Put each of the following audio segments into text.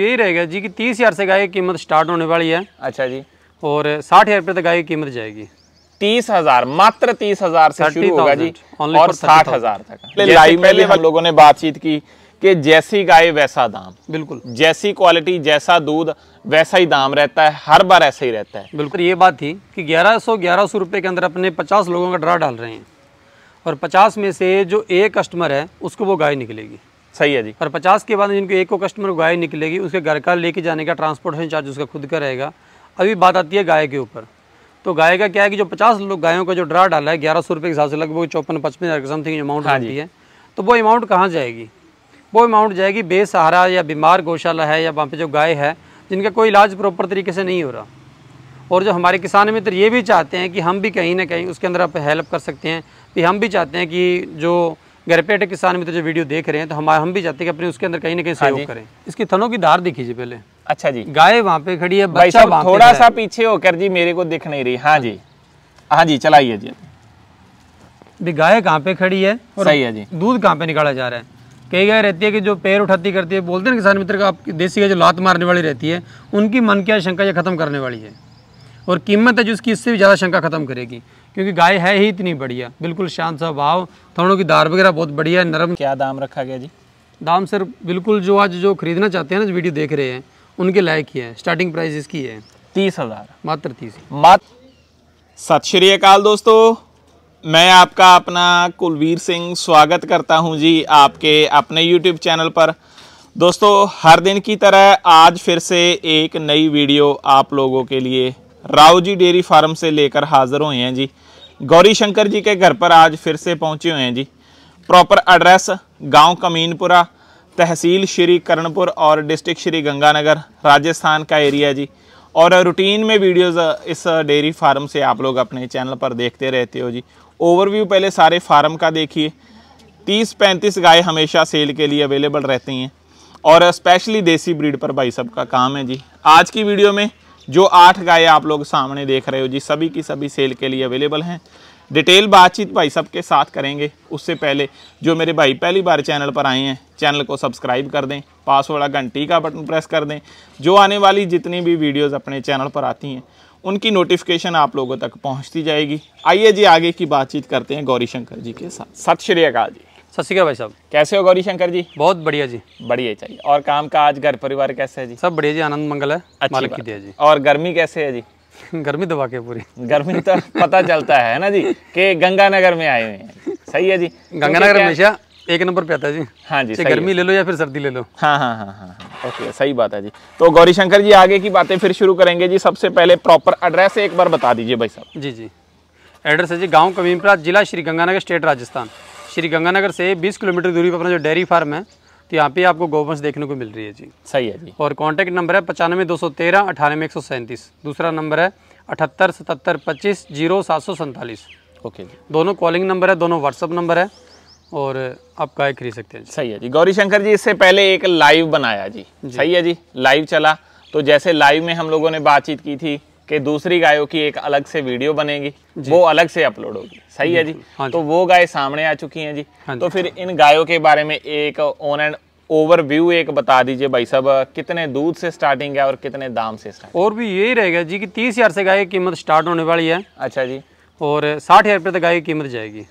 यही रहेगा जी कि तीस हज़ार से गाय की कीमत स्टार्ट होने वाली है अच्छा जी और साठ हज़ार रुपये तक गाय की कीमत जाएगी तीस हजार मात्र तीस हजार से शुरू होगा जी और साठ हजार तक लाइव पहले हम लोगों ने बातचीत की कि जैसी गाय वैसा दाम बिल्कुल जैसी क्वालिटी जैसा दूध वैसा ही दाम रहता है हर बार ऐसा ही रहता है बिल्कुल ये बात थी कि ग्यारह सौ ग्यारह सौ रुपये के अंदर अपने पचास लोगों का ड्रा डाल रहे हैं और पचास में से जो एक कस्टमर है उसको वो गाय निकलेगी सही है जी और पचास के बाद जिनको एक को कस्टमर गाय निकलेगी उसके घर का लेके जाने का ट्रांसपोर्टेशन चार्ज उसका खुद का रहेगा अभी बात आती है गाय के ऊपर तो गाय का क्या है कि जो पचास लोग गायों का जो ड्रा डाला है ग्यारह सौ रुपये के हिसाब से लगभग चौपन पचपन हज़ार समथिंग अमाउंट आती है तो वो अमाउंट कहाँ जाएगी वो अमाउंट जाएगी बेसहारा या बीमार गौशाला है या वहाँ पर जो गाय है जिनका कोई इलाज प्रॉपर तरीके से नहीं हो रहा और जो हमारे किसान मित्र ये भी चाहते हैं कि हम भी कहीं ना कहीं उसके अंदर आप हेल्प कर सकते हैं कि हम भी चाहते हैं कि जो घर पे बैठे किसान मित्र तो जो वीडियो देख रहे हैं तो हम हम भी चाहते हैं कि अपने उसके अंदर कहीं ना कहीं सहयोग हाँ करें इसकी थनों की धार दिखीजिए पहले अच्छा जी गाय वहाँ पे खड़ी है बच्चा भाई थोड़ा सा पीछे होकर जी मेरे को दिख नहीं रही हाँ जी हाँ।, हाँ जी चलाइए जी भी गाय कहाँ पे खड़ी है और सही है जी दूध कहाँ पे निकाला जा रहा है कई गाय रहती है कि जो पैर उठाती करती है बोलते हैं किसान मित्र का आपकी देसी गाय जो लात मारने वाली रहती है उनकी मन क्या शंका ये खत्म करने वाली है और कीमत है जो उसकी इससे भी ज़्यादा शंका खत्म करेगी क्योंकि गाय है ही इतनी बढ़िया बिल्कुल शांत स्वभाव थोड़ों की दार वगैरह बहुत बढ़िया है नरम क्या दाम रखा गया जी दाम सर बिल्कुल जो आज जो खरीदना चाहते हैं ना जो वीडियो देख रहे हैं उनके लायक ही है स्टार्टिंग प्राइस इसकी है तीस हज़ार मात्र तीस मात्र सत श्री अकाल दोस्तों मैं आपका अपना कुलवीर सिंह स्वागत करता हूं जी आपके अपने यूट्यूब चैनल पर दोस्तों हर दिन की तरह आज फिर से एक नई वीडियो आप लोगों के लिए राव जी डेयरी फार्म से लेकर हाजिर हुए हैं जी गौरी शंकर जी के घर पर आज फिर से पहुंचे हुए हैं जी प्रॉपर एड्रेस गांव कमीनपुरा तहसील श्री करणपुर और डिस्ट्रिक्ट श्री गंगानगर राजस्थान का एरिया जी और रूटीन में वीडियोस इस डेयरी फार्म से आप लोग अपने चैनल पर देखते रहते हो जी ओवरव्यू पहले सारे फार्म का देखिए तीस पैंतीस गाय हमेशा सेल के लिए अवेलेबल रहती हैं और स्पेशली देसी ब्रीड पर भाई सब का काम है जी आज की वीडियो में जो आठ गाय आप लोग सामने देख रहे हो जी सभी की सभी सेल के लिए अवेलेबल हैं डिटेल बातचीत भाई सब के साथ करेंगे उससे पहले जो मेरे भाई पहली बार चैनल पर आए हैं चैनल को सब्सक्राइब कर दें पास वाला घंटी का बटन प्रेस कर दें जो आने वाली जितनी भी वीडियोस अपने चैनल पर आती हैं उनकी नोटिफिकेशन आप लोगों तक पहुंचती जाएगी आइए जी आगे की बातचीत करते हैं गौरी शंकर जी के साथ सत श्री अकाल जी सत श्रीकाल भाई साहब कैसे हो गौरी शंकर जी बहुत बढ़िया जी बढ़िया चाहिए और काम का आज घर परिवार कैसे है जी सब बढ़िया जी आनंद मंगल है मालिक की दिया जी और गर्मी कैसे है जी गर्मी दबा के पूरी गर्मी तो पता चलता है ना जी के गंगानगर में आए हुए हैं सही है जी गंगानगर हमेशा एक नंबर पे आता है जी हाँ जी गर्मी ले लो या फिर सर्दी ले लो हाँ, हाँ हाँ हाँ हाँ ओके सही बात है जी तो गौरी शंकर जी आगे की बातें फिर शुरू करेंगे जी सबसे पहले प्रॉपर एड्रेस एक बार बता दीजिए भाई साहब जी जी एड्रेस है जी गाँव कमीमपुरा जिला श्री गंगानगर स्टेट राजस्थान श्री गंगानगर से 20 किलोमीटर दूरी पर अपना जो डेयरी फार्म है तो यहाँ पे आपको गोवंश देखने को मिल रही है जी सही है जी और कॉन्टैक्ट नंबर है पचानवे दो सौ तेरह अठानवे एक सौ सैंतीस दूसरा नंबर है अठहत्तर सतहत्तर पच्चीस जीरो सात सौ सैंतालीस ओके जी दोनों कॉलिंग नंबर है दोनों व्हाट्सअप नंबर है और आप गाय खरीद सकते हैं सही है जी गौरी शंकर जी इससे पहले एक लाइव बनाया जी, जी। सही है जी लाइव चला तो जैसे लाइव में हम लोगों ने बातचीत की थी कि दूसरी गायों की एक अलग से वीडियो बनेगी वो अलग से अपलोड होगी सही है जी हाँ तो वो गाय सामने आ चुकी हैं जी हाँ तो फिर इन गायों के बारे में एक ऑन एंड ओवरव्यू एक बता दीजिए भाई साहब कितने दूध से स्टार्टिंग है और कितने दाम से स्टार्टिंग और भी यही रहेगा जी कि तीस हजार से गाय की कीमत स्टार्ट होने वाली है अच्छा जी और साठ हजार तक गाय की कीमत जाएगी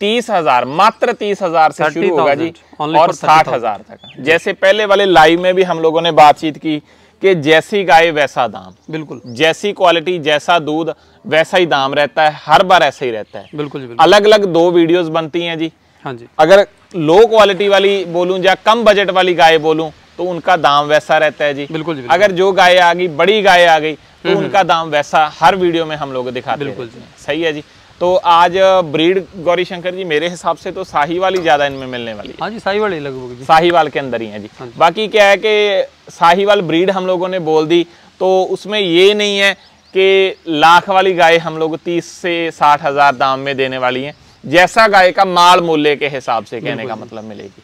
तीस हजार मात्र तीस हजार से शुरू होगा जी और साठ हजार तक जैसे पहले वाले लाइव में भी हम लोगों ने बातचीत की कि जैसी गाय वैसा दाम बिल्कुल जैसी क्वालिटी जैसा दूध वैसा ही दाम रहता है हर बार ऐसा ही रहता है बिल्कुल, बिल्कुल। अलग अलग दो वीडियोस बनती हैं जी हाँ जी अगर लो क्वालिटी वाली बोलूं या कम बजट वाली गाय बोलूं तो उनका दाम वैसा रहता है जी बिल्कुल, जी, बिल्कुल। अगर जो गाय आ गई बड़ी गाय आ गई तो हम्म, हम्म। उनका दाम वैसा हर वीडियो में हम लोग दिखाते हैं सही है जी तो आज ब्रीड गौरी शंकर जी मेरे हिसाब से तो साहीवाल ही ज़्यादा इनमें मिलने वाली है हाँ जी साहिवाल ही लगभग के अंदर ही है हाँ जी बाकी क्या है कि वाल ब्रीड हम लोगों ने बोल दी तो उसमें ये नहीं है कि लाख वाली गाय हम लोग तीस से साठ हज़ार दाम में देने वाली है जैसा गाय का माल मूल्य के हिसाब से कहने का मतलब मिलेगी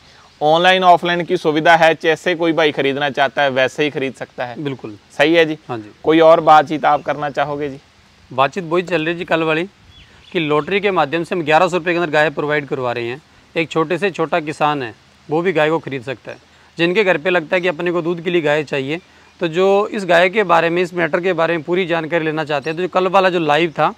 ऑनलाइन ऑफलाइन की सुविधा है जैसे कोई भाई खरीदना चाहता है वैसे ही खरीद सकता है बिल्कुल सही है जी हाँ जी कोई और बातचीत आप करना चाहोगे जी बातचीत वही चल रही है जी कल वाली कि लॉटरी के माध्यम से हम ग्यारह सौ रुपये के अंदर गाय प्रोवाइड करवा रहे हैं एक छोटे से छोटा किसान है वो भी गाय को खरीद सकता है जिनके घर पे लगता है कि अपने को दूध के लिए गाय चाहिए तो जो इस गाय के बारे में इस मैटर के बारे में पूरी जानकारी लेना चाहते हैं तो जो कल वाला जो लाइव था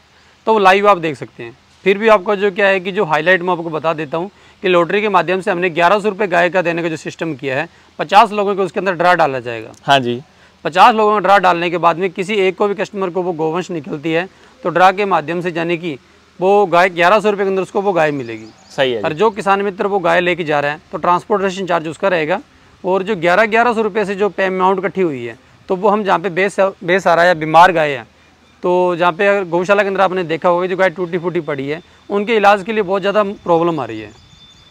तो वो लाइव आप देख सकते हैं फिर भी आपका जो क्या है कि जो हाईलाइट मैं आपको बता देता हूँ कि लॉटरी के माध्यम से हमने ग्यारह सौ रुपये गाय का देने का जो सिस्टम किया है पचास लोगों को उसके अंदर ड्रा डाला जाएगा हाँ जी पचास लोगों में ड्रा डालने के बाद में किसी एक को भी कस्टमर को वो गोवंश निकलती है तो ड्रा के माध्यम से यानी कि वो गाय ग्यारह सौ रुपये के अंदर उसको वो गाय मिलेगी सही है और जो किसान मित्र वो गाय लेके जा रहे हैं तो ट्रांसपोर्टेशन चार्ज उसका रहेगा और जो ग्यारह ग्यारह सौ रुपये से जो पे अमाउंट इकट्ठी हुई है तो वो हम जहाँ पे बेस बेस आ रहा है बीमार गाय है तो जहाँ पे अगर गौशाला के अंदर आपने देखा होगा जो गाय टूटी फूटी पड़ी है उनके इलाज के लिए बहुत ज़्यादा प्रॉब्लम आ रही है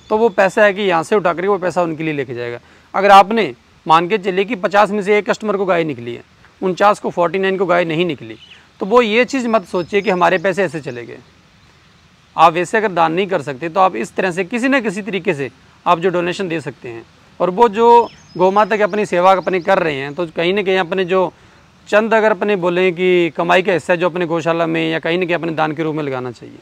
तो वो पैसा है कि यहाँ से उठा करके वो पैसा उनके लिए लेके जाएगा अगर आपने मान के चलिए कि पचास में से एक कस्टमर को गाय निकली है उनचास को फोर्टी नाइन को गाय नहीं निकली तो वो ये चीज़ मत सोचिए कि हमारे पैसे ऐसे चले गए आप वैसे अगर दान नहीं कर सकते तो आप इस तरह से किसी न किसी तरीके से आप जो डोनेशन दे सकते हैं और वो जो गौ माता की अपनी सेवा अपने कर रहे हैं तो कहीं ना कहीं अपने जो चंद अगर अपने बोलें कि कमाई का हिस्सा जो अपने गौशाला में या कहीं ना कहीं अपने दान के रूप में लगाना चाहिए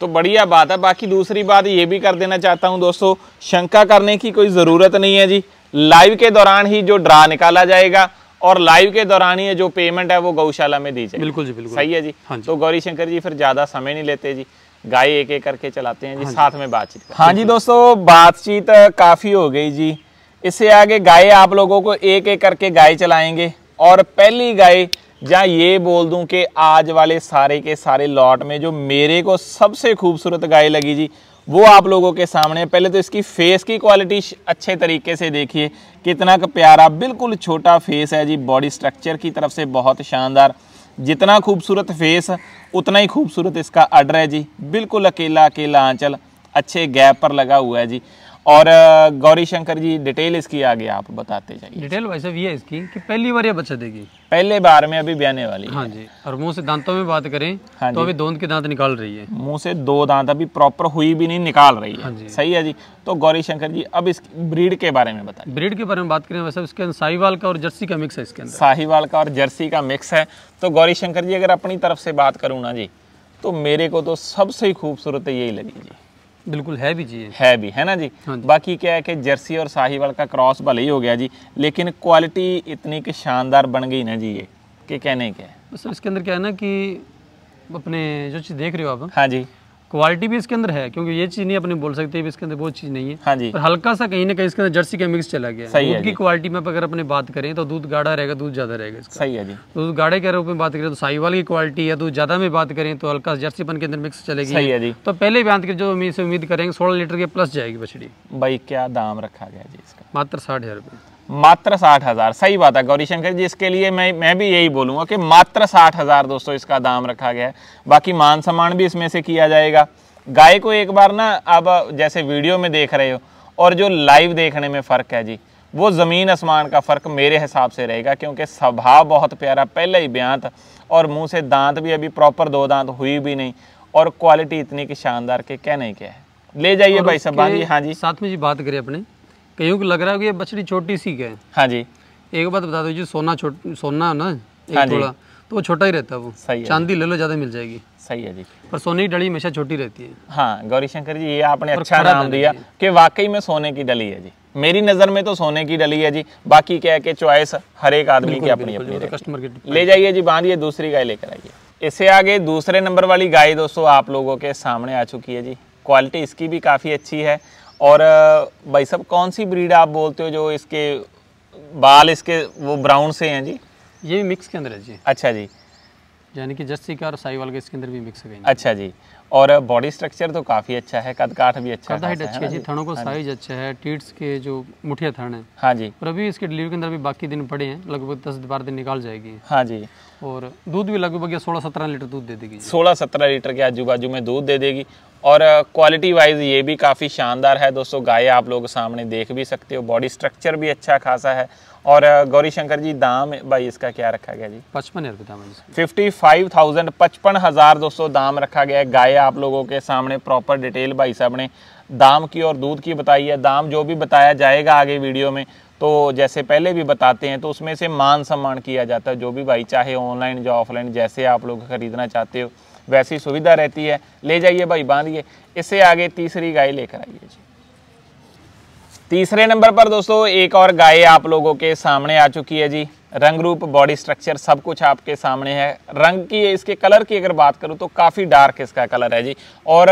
तो बढ़िया बात है बाकी दूसरी बात ये भी कर देना चाहता हूँ दोस्तों शंका करने की कोई ज़रूरत नहीं है जी लाइव के दौरान ही जो ड्रा निकाला जाएगा और लाइव के दौरान ये जो पेमेंट है वो गौशाला में दी जाए बिल्कुल जी बिल्कुल सही है जी, हाँ जी। तो गौरी शंकर जी फिर ज्यादा समय नहीं लेते जी गाय एक एक करके चलाते हैं जी हाँ साथ में बातचीत हाँ जी दोस्तों बातचीत काफी हो गई जी इससे आगे गाय आप लोगों को एक एक करके गाय चलाएंगे और पहली गाय जहाँ ये बोल दूं कि आज वाले सारे के सारे लॉट में जो मेरे को सबसे खूबसूरत गाय लगी जी वो आप लोगों के सामने पहले तो इसकी फेस की क्वालिटी अच्छे तरीके से देखिए कितना का प्यारा बिल्कुल छोटा फेस है जी बॉडी स्ट्रक्चर की तरफ से बहुत शानदार जितना खूबसूरत फेस उतना ही खूबसूरत इसका अडर है जी बिल्कुल अकेला अकेला आंचल अच्छे गैप पर लगा हुआ है जी और गौरी शंकर जी डिटेल इसकी आगे आप बताते जाइए डिटेल भाई साहब ये इसकी कि पहली बार ये बच्चा देगी पहले बार में अभी ब्याने वाली हाँ जी और मुंह से दांतों में बात करें हाँ तो अभी दोंद के दांत निकाल रही है मुंह से दो दांत अभी प्रॉपर हुई भी नहीं निकाल रही है हाँ सही है जी तो गौरी शंकर जी अब इस ब्रीड के बारे में बताए ब्रीड के बारे में बात करें वैसे अंदर साहिवाल का और जर्सी का मिक्स है इसके अंदर साहिवाल का और जर्सी का मिक्स है तो गौरी शंकर जी अगर अपनी तरफ से बात करूँ ना जी तो मेरे को तो सबसे खूबसूरत यही लगी जी बिल्कुल है भी जी है भी है ना जी हाँ बाकी क्या है कि जर्सी और साहिवाल का क्रॉस भले ही हो गया जी लेकिन क्वालिटी इतनी कि शानदार बन गई ना जी ये कि कहने क्या है सर मतलब इसके अंदर क्या है ना कि अपने जो चीज़ देख रहे हो आप हाँ जी क्वालिटी भी इसके अंदर है क्योंकि ये चीज़ नहीं अपने बोल सकते इसके अंदर वो चीज़ नहीं है हाँ जी। पर हल्का सा कहीं ना कहीं इसके अंदर जर्सी का मिक्स चला गया सही दूध की क्वालिटी में अगर अपने बात करें तो दूध गाढ़ा रहेगा दूध ज़्यादा रहेगा इसका सही है जी दूध गाढ़े के रूप में बात करें तो साहिवाल की क्वालिटी या दूध ज़्यादा में बात करें तो हल्का जर्सीपन के अंदर मिक्स चलेगी तो पहले बात करें जो हम इसे उम्मीद करेंगे सोलह लीटर के प्लस जाएगी बछड़ी भाई क्या दाम रखा गया जी इसका मात्र साठ हज़ार रुपये मात्र साठ हज़ार सही बात है गौरी शंकर जी इसके लिए मैं मैं भी यही बोलूंगा कि मात्र साठ हज़ार दोस्तों इसका दाम रखा गया है बाकी मान सम्मान भी इसमें से किया जाएगा गाय को एक बार ना अब जैसे वीडियो में देख रहे हो और जो लाइव देखने में फ़र्क है जी वो ज़मीन आसमान का फ़र्क मेरे हिसाब से रहेगा क्योंकि स्वभाव बहुत प्यारा पहले ही ब्यांत और मुंह से दांत भी अभी प्रॉपर दो दांत हुई भी नहीं और क्वालिटी इतनी की शानदार के कहने क्या है ले जाइए भाई साहब जी हाँ जी साथ में जी बात करें अपने कहीं को लग रहा है कि ये बछड़ी छोटी सी है हाँ जी एक बात बता दो जी सोना छोट सोना ना एक हाँ थोड़ा तो वो छोटा ही रहता है वो सही चांदी ले लो ज्यादा मिल जाएगी सही है जी पर सोने की डली हमेशा छोटी रहती है हाँ गौरी शंकर जी ये आपने अच्छा नाम दिया कि वाकई में सोने की डली है जी मेरी नज़र में तो सोने की डली है जी बाकी क्या है कि चॉइस हर एक आदमी की अपनी अपनी कस्टमर तो की ले जाइए जी बांधिए दूसरी गाय लेकर आइए इसे आगे दूसरे नंबर वाली गाय दोस्तों आप लोगों के सामने आ चुकी है जी क्वालिटी इसकी भी काफ़ी अच्छी है और भाई साहब कौन सी ब्रीड आप बोलते हो जो इसके बाल इसके वो ब्राउन से हैं जी ये भी मिक्स के अंदर है जी अच्छा जी यानी कि जर्सी का और साहिवाल के इसके अंदर भी मिक्स है अच्छा जी और बॉडी स्ट्रक्चर तो काफ़ी अच्छा है कद काठ भी अच्छा है अच्छी है जी थनों को साइज अच्छा है टीट्स के जो मुठिया थन है हाँ जी और अभी इसके डिलीवरी के अंदर भी बाकी दिन पड़े हैं लगभग दस बारह दिन निकाल जाएगी हाँ जी और दूध भी लगभग सोलह सत्रह लीटर दूध दे देगी सोलह सत्रह लीटर के आजू बाजू में दूध दे देगी और क्वालिटी वाइज ये भी काफ़ी शानदार है दोस्तों गाय आप लोग सामने देख भी सकते हो बॉडी स्ट्रक्चर भी अच्छा खासा है और गौरी शंकर जी दाम भाई इसका क्या रखा गया जी पचपन दाम फिफ्टी फाइव थाउजेंड पचपन हज़ार दोस्तों दाम रखा गया है गाय आप लोगों के सामने प्रॉपर डिटेल भाई साहब ने दाम की और दूध की बताई है दाम जो भी बताया जाएगा आगे वीडियो में तो जैसे पहले भी बताते हैं तो उसमें से मान सम्मान किया जाता है जो भी भाई चाहे ऑनलाइन या ऑफलाइन जैसे आप लोग खरीदना चाहते हो वैसी सुविधा रहती है ले जाइए भाई बांधिए इससे आगे तीसरी गाय लेकर आइए जी तीसरे नंबर पर दोस्तों एक और गाय आप लोगों के सामने आ चुकी है जी रंग रूप बॉडी स्ट्रक्चर सब कुछ आपके सामने है रंग की इसके कलर की अगर बात करूँ तो काफ़ी डार्क इसका कलर है जी और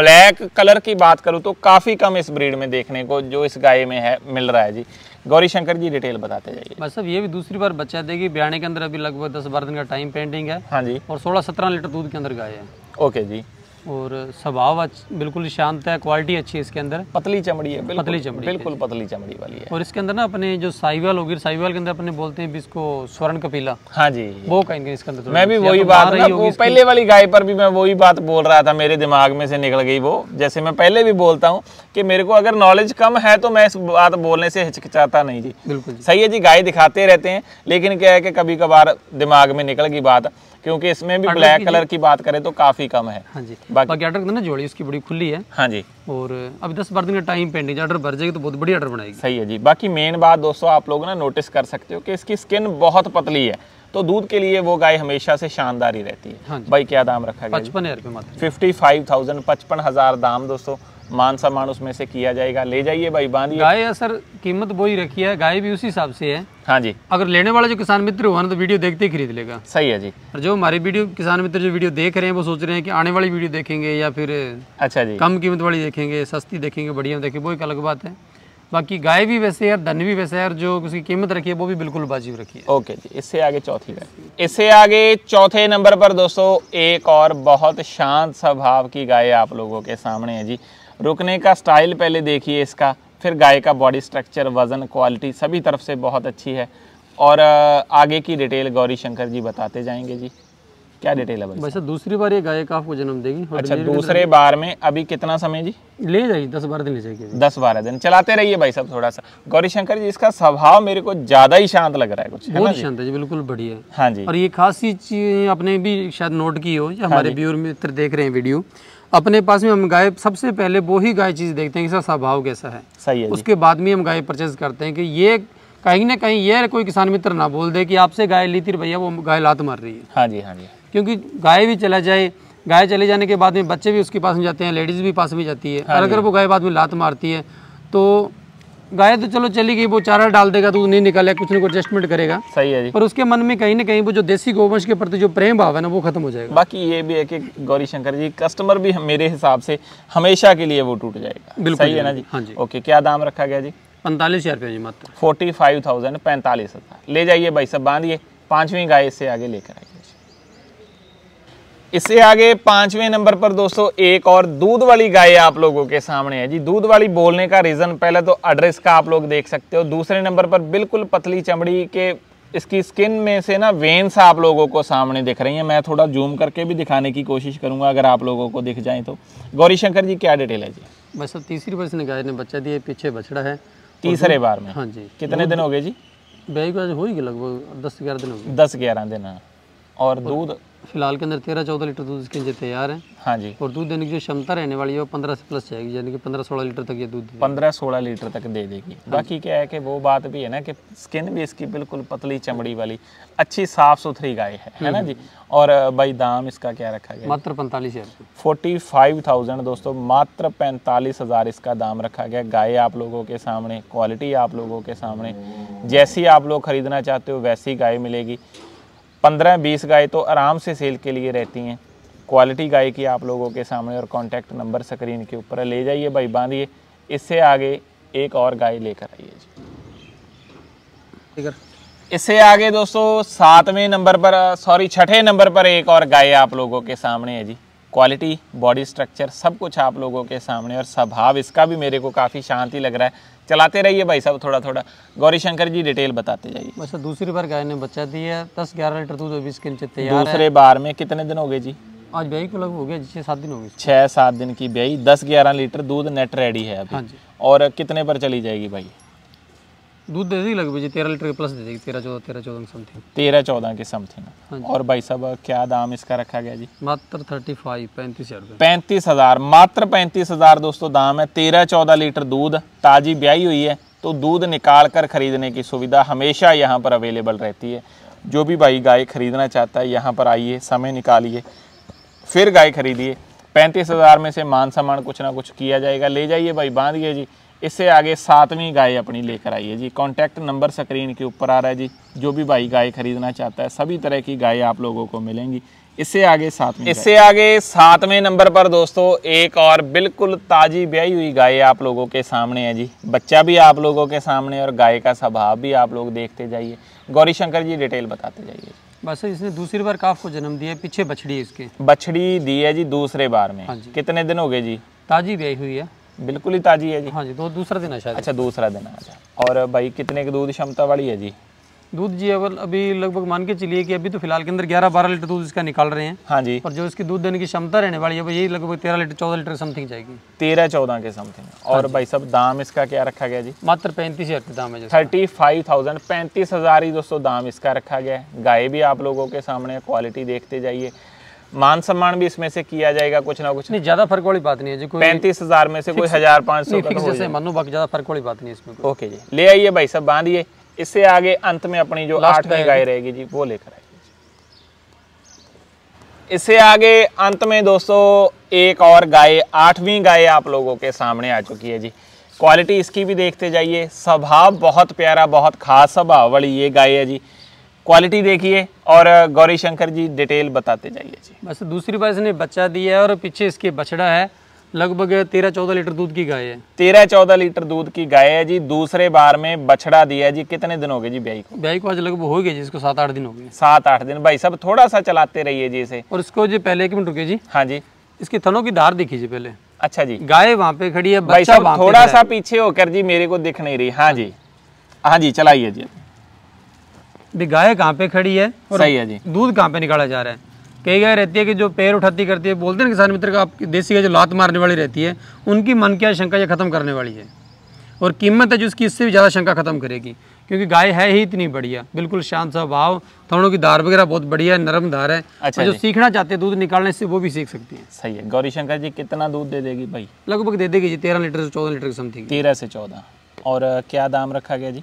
ब्लैक कलर की बात करूँ तो काफ़ी कम इस ब्रीड में देखने को जो इस गाय में है मिल रहा है जी गौरी शंकर जी डिटेल बताते जाइए बस सब ये भी दूसरी बार बच्चा देगी ब्याने के अंदर अभी लगभग दस बारह दिन का टाइम पेंडिंग है हाँ जी और सोलह सत्रह लीटर दूध के अंदर गाय है ओके जी और स्वभाव बिल्कुल शांत है क्वालिटी अच्छी है इसके अंदर पतली चमड़ी है पतली चमड़ी बिल्कुल पतली चमड़ी वाली है और इसके अंदर ना अपने जो साहिवाल होगी साहिवाल के अंदर अपने बोलते हैं इसको स्वर्ण कपीला हाँ जी वो कहेंगे इसके अंदर मैं भी वही तो बात रही हूँ पहले वाली गाय पर भी मैं वही बात बोल रहा था मेरे दिमाग में से निकल गई वो जैसे मैं पहले भी बोलता हूँ की मेरे को अगर नॉलेज कम है तो मैं इस बात बोलने से हिचकिचाता नहीं जी बिल्कुल सही है जी गाय दिखाते रहते हैं लेकिन क्या है कि कभी कभार दिमाग में निकल गई बात क्योंकि इसमें भी ब्लैक कलर की बात करें तो काफी कम है हाँ जी बाकी जोड़ी उसकी बड़ी खुली है हाँ जी और अभी दस बारह दिन का टाइम पेंडिंग ऑर्डर भर जाएगी तो बहुत बड़ी ऑर्डर बनाएगी सही है जी बाकी मेन बात दोस्तों आप लोग ना नोटिस कर सकते हो कि इसकी स्किन बहुत पतली है तो दूध के लिए वो गाय हमेशा से शानदार ही रहती है हाँ भाई क्या दाम रखा गया पचपन हजार पचपन हजार दाम दोस्तों मान सम्मान उसमें से किया जाएगा ले जाइए भाई बांधिए गाय सर कीमत वही रखी है गाय भी उसी हिसाब से है हाँ जी अगर लेने वाला जो किसान मित्र हुआ ना तो वीडियो देखते ही खरीद लेगा सही है जी और जो हमारे वीडियो किसान मित्र जो वीडियो देख रहे हैं वो सोच रहे हैं कि आने वाली वीडियो देखेंगे या फिर अच्छा जी कम कीमत वाली देखेंगे सस्ती देखेंगे बढ़िया देखेंगे वो एक अलग बात है बाकी गाय भी वैसे यार धन भी वैसे यार जो उसकी कीमत रखी है वो भी बिल्कुल वाजिब रखी है ओके जी इससे आगे चौथी गाय इससे आगे चौथे नंबर पर दोस्तों एक और बहुत शांत स्वभाव की गाय आप लोगों के सामने है जी रुकने का स्टाइल पहले देखिए इसका फिर गाय का बॉडी स्ट्रक्चर वज़न क्वालिटी सभी तरफ से बहुत अच्छी है और आगे की डिटेल गौरी शंकर जी बताते जाएंगे जी क्या डिटेल है वैसे दूसरी बार ये गाय का आपको जन्म देगी अच्छा दूसरे मतलब- बार में अभी कितना समय जी ले जाएगी दस बारह दिन ले जाएगी दस बारह दिन चलाते रहिए भाई साहब थोड़ा सा गौरी शंकर जी इसका स्वभाव मेरे को ज्यादा ही शांत लग रहा है कुछ बहुत शांत है जी बिल्कुल बढ़िया हाँ जी और ये खास चीज आपने भी शायद नोट की हो हमारे हाँ व्यूअर मित्र देख रहे हैं वीडियो अपने पास में हम गाय सबसे पहले वो ही गाय चीज़ देखते हैं इसका स्वभाव कैसा है सही है उसके बाद में हम गाय परचेज करते हैं कि ये कहीं ना कहीं ये कोई किसान मित्र ना बोल दे कि आपसे गाय ली थी भैया वो गाय लात मार रही है हाँ जी हाँ जी क्योंकि गाय भी चला जाए गाय चले जाने के बाद में बच्चे भी उसके पास में जाते हैं लेडीज़ भी पास में जाती है हाँ अगर वो गाय बाद में लात मारती है तो गाय तो चलो चली गई वो चारा डाल देगा दूध तो नहीं निकाले कुछ ना कुछ एडजस्टमेंट करेगा सही है जी पर उसके मन में कहीं ना कहीं वो जो देसी गोवंश के प्रति जो प्रेम भाव है ना वो खत्म हो जाएगा बाकी ये भी है कि गौरी शंकर जी कस्टमर भी मेरे हिसाब से हमेशा के लिए वो टूट जाएगा बिल्कुल सही है ना जी हाँ जी ओके क्या दाम रखा गया जी पैंतालीस हजार जी मात्र फोर्टी फाइव थाउजेंड पैंतालीस ले जाइए भाई सब बांधिए पांचवी गाय इससे आगे लेकर आइए इससे आगे पांचवें नंबर पर दोस्तों एक और दूध वाली गाय आप लोगों के सामने है जी दूध वाली बोलने का रीज़न पहले तो एड्रेस का आप लोग देख सकते हो दूसरे नंबर पर बिल्कुल पतली चमड़ी के इसकी स्किन में से ना वेन्स आप लोगों को सामने दिख रही हैं मैं थोड़ा जूम करके भी दिखाने की कोशिश करूंगा अगर आप लोगों को दिख जाए तो गौरी शंकर जी क्या डिटेल है जी बस तो तीसरी बार ने गाय ने बच्चा दिया पीछे बछड़ा है तीसरे बार में हाँ जी कितने दिन हो गए जी ब्याह हो ही लगभग दस ग्यारह दिन हो गए दस ग्यारह दिन हाँ। और दूध फिलहाल के अंदर तेरह चौदह लीटर दूध इसके नीचे तैयार है हाँ जी और दूध देने की जो क्षमता रहने वाली है वो पंद्रह से प्लस जाएगी यानी कि पंद्रह सोलह लीटर तक ये दूध पंद्रह सोलह लीटर तक दे देगी हाँ बाकी क्या है कि वो बात भी है ना कि स्किन भी इसकी बिल्कुल पतली चमड़ी वाली अच्छी साफ सुथरी गाय है है ना हम्म। जी और भाई दाम इसका क्या रखा गया मात्र पैंतालीस हज़ार फोर्टी फाइव थाउजेंड दोस्तों मात्र पैंतालीस हज़ार इसका दाम रखा गया गाय आप लोगों के सामने क्वालिटी आप लोगों के सामने जैसी आप लोग ख़रीदना चाहते हो वैसी गाय मिलेगी पंद्रह बीस गाय तो आराम से सेल के लिए रहती हैं क्वालिटी गाय की आप लोगों के सामने और कॉन्टैक्ट नंबर स्क्रीन के ऊपर ले जाइए भाई बांधिए इससे आगे एक और गाय लेकर आइए जी इससे आगे दोस्तों सातवें नंबर पर सॉरी छठे नंबर पर एक और गाय आप लोगों के सामने है जी क्वालिटी बॉडी स्ट्रक्चर सब कुछ आप लोगों के सामने और स्वभाव इसका भी मेरे को काफ़ी शांति लग रहा है चलाते रहिए भाई सब थोड़ा थोड़ा गौरी शंकर जी डिटेल बताते जाइए अच्छा दूसरी बार गाय ने बच्चा दिया है दस ग्यारह लीटर दूध अभी इसके नीचे तैयार दूसरे बार में कितने दिन हो गए जी आज ब्याई को लगभग हो गया छः सात दिन हो गए छः सात दिन की ब्याई दस ग्यारह लीटर दूध नेट रेडी है अभी हाँ जी और कितने पर चली जाएगी भाई दूध दे देगी लगभग जी तेरह लीटर के प्लस दे देगी तेरह चौदह तेरह चौदह समथिंग तेरह चौदह के समथिंग हाँ और भाई साहब क्या दाम इसका रखा गया जी मात्र थर्टी फाइव पैंतीस हजार पैंतीस हजार मात्र पैंतीस हजार दोस्तों दाम है तेरह चौदह लीटर दूध ताज़ी ब्याई हुई है तो दूध निकाल कर खरीदने की सुविधा हमेशा यहाँ पर अवेलेबल रहती है जो भी भाई गाय खरीदना चाहता है यहाँ पर आइए समय निकालिए फिर गाय खरीदिए पैंतीस हज़ार में से मान सम्मान कुछ ना कुछ किया जाएगा ले जाइए भाई बांधिए जी इससे आगे सातवीं गाय अपनी लेकर आई है जी कॉन्टैक्ट नंबर स्क्रीन के ऊपर आ रहा है जी जो भी भाई गाय खरीदना चाहता है सभी तरह की गाय आप लोगों को मिलेंगी इससे आगे सातवें इससे आगे सातवें नंबर पर दोस्तों एक और बिल्कुल ताज़ी ब्याई हुई गाय आप लोगों के सामने है जी बच्चा भी आप लोगों के सामने और गाय का स्वभाव भी आप लोग देखते जाइए गौरी शंकर जी डिटेल बताते जाइए बस इसने दूसरी बार काफ को जन्म दिया पीछे बछड़ी इसके बछड़ी दी है जी दूसरे बार में हाँ कितने दिन हो गए जी ताज़ी ब्याई हुई है बिल्कुल ही ताज़ी है जी हाँ जी दो दूसरा दिन है शायद अच्छा दूसरा दिन है अच्छा और भाई कितने की दूध क्षमता वाली है जी दूध जी अगर अभी लगभग मान के चलिए कि अभी तो फिलहाल के अंदर ग्यारह बारह लीटर दूध इसका निकाल रहे हैं हाँ जी और जो इसकी दूध देने की क्षमता रहने वाली है यही लगभग तेरह लीटर चौदह लीटर समथिंग जाएगी तेरह चौदह के समथिंग हाँ और भाई सब दाम इसका क्या रखा गया जी मात्र पैंतीस हजार दाम है थर्टी फाइव थाउजेंड पैंतीस हजार ही दोस्तों दाम इसका रखा गया है गाय भी आप लोगों के सामने क्वालिटी देखते जाइए मान सम्मान भी इसमें से किया जाएगा कुछ ना कुछ नहीं ज्यादा फर्क वाली बात नहीं है जी पैंतीस हजार में से कोई हजार पाँच सौ तो मानो बाकी ज्यादा फर्क वाली बात नहीं इसमें ओके जी ले आइए भाई साहब बांधिए इससे आगे अंत में अपनी जो आठवीं गाय रहेगी जी वो लेकर आएगी इससे आगे अंत में दोस्तों एक और गाय आठवीं गाय आप लोगों के सामने आ चुकी है जी क्वालिटी इसकी भी देखते जाइए स्वभाव बहुत प्यारा बहुत खास स्वभाव वाली ये गाय है जी क्वालिटी देखिए और गौरी शंकर जी डिटेल बताते जाइए जी बस दूसरी बार इसने बच्चा दिया है और पीछे इसके बछड़ा है लगभग तेरह चौदह लीटर दूध की गाय है तेरह चौदह लीटर दूध की गाय है जी दूसरे बार में बछड़ा दिया है जी कितने दिन हो गए जी ब्याई को ब्याई को आज लगभग हो गए जी इसको सात आठ दिन हो गए सात आठ दिन भाई सब थोड़ा सा चलाते रहिए जी इसे और इसको जी पहले एक मिनट रुके जी हाँ जी इसके थनों की धार देखी जी पहले अच्छा जी गाय वहाँ पे खड़ी है भाई साहब थोड़ा सा पीछे होकर जी मेरे को दिख नहीं रही हाँ जी हाँ जी चलाइए जी भी गाय कहाँ पे खड़ी है और सही है जी दूध कहाँ पे निकाला जा रहा है कई गाय रहती है कि जो पैर उठाती करती है बोलते हैं किसान मित्र का आप देसी गाय जो लात मारने वाली रहती है उनकी मन क्या शंका यह खत्म करने वाली है और कीमत है जो उसकी इससे भी ज़्यादा शंका खत्म करेगी क्योंकि गाय है ही इतनी बढ़िया बिल्कुल शांत सा भाव थोड़ों की धार वगैरह बहुत बढ़िया है नरम धार है अच्छा जो सीखना चाहते हैं दूध निकालने से वो भी सीख सकती है सही है गौरी शंकर जी कितना दूध दे देगी भाई लगभग दे देगी जी तेरह लीटर से चौदह लीटर की समथिंग तेरह से चौदह और क्या दाम रखा गया जी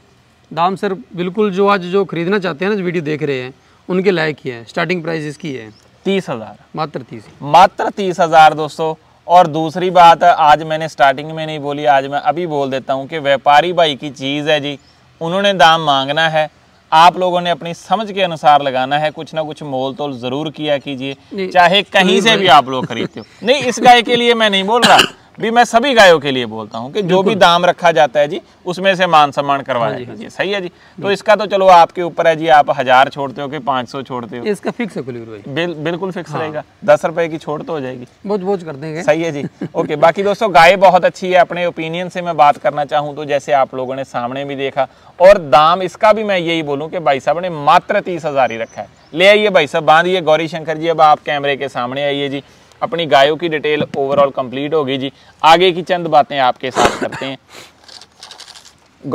दाम सर बिल्कुल जो आज जो खरीदना चाहते हैं ना जो वीडियो देख रहे हैं उनके लायक ही है स्टार्टिंग प्राइस इसकी है तीस हज़ार मात्र तीस मात्र तीस हज़ार दोस्तों और दूसरी बात आज मैंने स्टार्टिंग में नहीं बोली आज मैं अभी बोल देता हूँ कि व्यापारी भाई की चीज़ है जी उन्होंने दाम मांगना है आप लोगों ने अपनी समझ के अनुसार लगाना है कुछ ना कुछ मोल तोल जरूर किया कीजिए चाहे कहीं से भी आप लोग खरीदते हो नहीं इस गाय के लिए मैं नहीं बोल रहा भी मैं सभी गायों के लिए बोलता हूँ कि जो भी दाम रखा जाता है जी उसमें से मान सम्मान दीजिए हाँ, हाँ सही है जी तो इसका तो चलो आपके ऊपर है जी आप हजार छोड़ते हो कि पाँच सौ छोड़ते हो इसका फिक्स है बिल, बिल्कुल फिक्स हाँ। रहेगा दस रुपए की छोड़ तो हो जाएगी बोझ बोझ कर देंगे सही है जी ओके बाकी दोस्तों गाय बहुत अच्छी है अपने ओपिनियन से मैं बात करना चाहूँ तो जैसे आप लोगों ने सामने भी देखा और दाम इसका भी मैं यही बोलूँ कि भाई साहब ने मात्र तीस हजार ही रखा है ले आइए भाई साहब बांधिए गौरी शंकर जी अब आप कैमरे के सामने आइए जी अपनी गायों की डिटेल ओवरऑल कंप्लीट हो गई जी आगे की चंद बातें आपके साथ करते हैं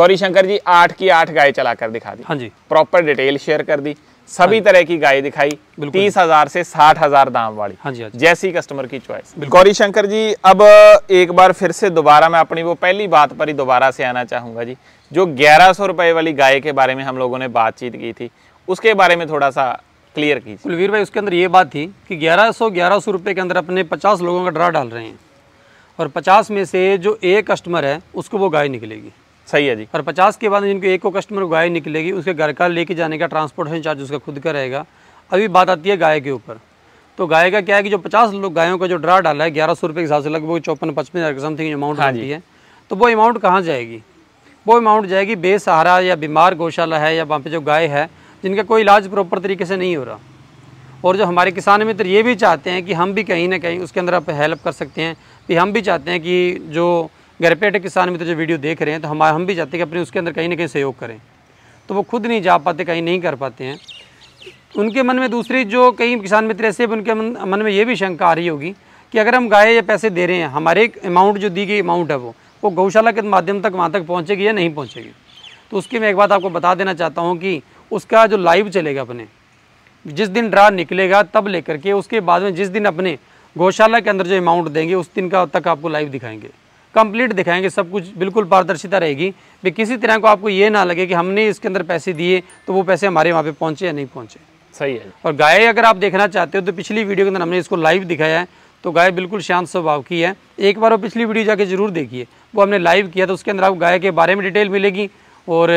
गौरी शंकर जी आठ की आठ गाय चला कर दिखा दी हाँ जी प्रॉपर डिटेल शेयर कर दी सभी हाँ तरह की गाय दिखाई तीस हजार से साठ हजार दाम वाली हाँ जी, हाँ जी। जैसी कस्टमर की चॉइस गौरी शंकर जी अब एक बार फिर से दोबारा मैं अपनी वो पहली बात पर ही दोबारा से आना चाहूंगा जी जो ग्यारह रुपए वाली गाय के बारे में हम लोगों ने बातचीत की थी उसके बारे में थोड़ा सा क्लियर की कुलवीर भाई उसके अंदर ये बात थी कि ग्यारह सौ ग्यारह सौ रुपये के अंदर अपने पचास लोगों का ड्रा डाल रहे हैं और पचास में से जो एक कस्टमर है उसको वो गाय निकलेगी सही है जी और पचास के बाद जिनको एक को कस्टमर गाय निकलेगी उसके घर का लेके जाने का ट्रांसपोर्टेशन चार्ज उसका खुद का रहेगा अभी बात आती है गाय के ऊपर तो गाय का क्या है कि जो पचास लोग गायों का जो ड्रा डाला है ग्यारह सौ रुपये के हिसाब से लगभग चौपन पचपन हज़ार समथिंग अमाउंट आती है तो वो अमाउंट कहाँ जाएगी वो अमाउंट जाएगी बेसहारा या बीमार गौशाला है या वहाँ पे जो गाय है जिनका कोई इलाज प्रॉपर तरीके से नहीं हो रहा और जो हमारे किसान मित्र ये भी चाहते हैं कि हम भी कहीं ना कहीं उसके अंदर आप हेल्प कर सकते हैं कि हम भी चाहते हैं कि जो घर पेटे किसान मित्र जो वीडियो देख रहे हैं तो हम हम भी चाहते हैं कि अपने उसके अंदर कहीं ना कहीं सहयोग करें तो वो खुद नहीं जा पाते कहीं नहीं कर पाते हैं उनके मन में दूसरी जो कई किसान मित्र ऐसे भी उनके मन में ये भी शंका आ रही होगी कि अगर हम गाय या पैसे दे रहे हैं हमारे अमाउंट जो दी गई अमाउंट है वो वो गौशाला के माध्यम तक वहाँ तक पहुँचेगी या नहीं पहुँचेगी तो उसकी मैं एक बात आपको बता देना चाहता हूँ कि उसका जो लाइव चलेगा अपने जिस दिन ड्रा निकलेगा तब लेकर के उसके बाद में जिस दिन अपने गौशाला के अंदर जो अमाउंट देंगे उस दिन का तक आपको लाइव दिखाएंगे कंप्लीट दिखाएंगे सब कुछ बिल्कुल पारदर्शिता रहेगी भी किसी तरह को आपको ये ना लगे कि हमने इसके अंदर पैसे दिए तो वो पैसे हमारे वहाँ पे पहुँचे या नहीं पहुँचे सही है और गाय अगर आप देखना चाहते हो तो पिछली वीडियो के अंदर हमने इसको लाइव दिखाया है तो गाय बिल्कुल शांत स्वभाव की है एक बार वो पिछली वीडियो जाके जरूर देखिए वो हमने लाइव किया तो उसके अंदर आपको गाय के बारे में डिटेल मिलेगी और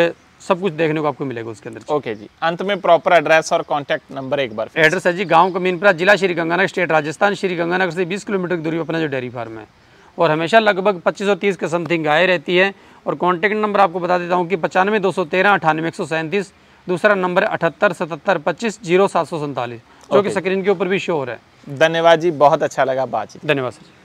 सब कुछ देखने को आपको मिलेगा उसके अंदर ओके जी अंत में प्रॉपर एड्रेस और कॉन्टैक्ट नंबर एक बार एड्रेस है जी गाँव कमीनपुरा जिला श्री गंगानगर स्टेट राजस्थान श्री गंगानगर से बीस किलोमीटर की दूरी अपना जो डेयरी फार्म है और हमेशा लगभग पच्चीस सौ तीस के समथिंग गाय रहती है और कॉन्टैक्ट नंबर आपको बता देता हूँ कि पचानवे दो सौ तेरह अठानवे एक सौ सैंतीस दूसरा नंबर अठहत्तर सतहत्तर पच्चीस जीरो सात सौ सैंतालीस जो कि स्क्रीन के ऊपर भी शो हो रहा है धन्यवाद जी बहुत अच्छा लगा बातचीत धन्यवाद सर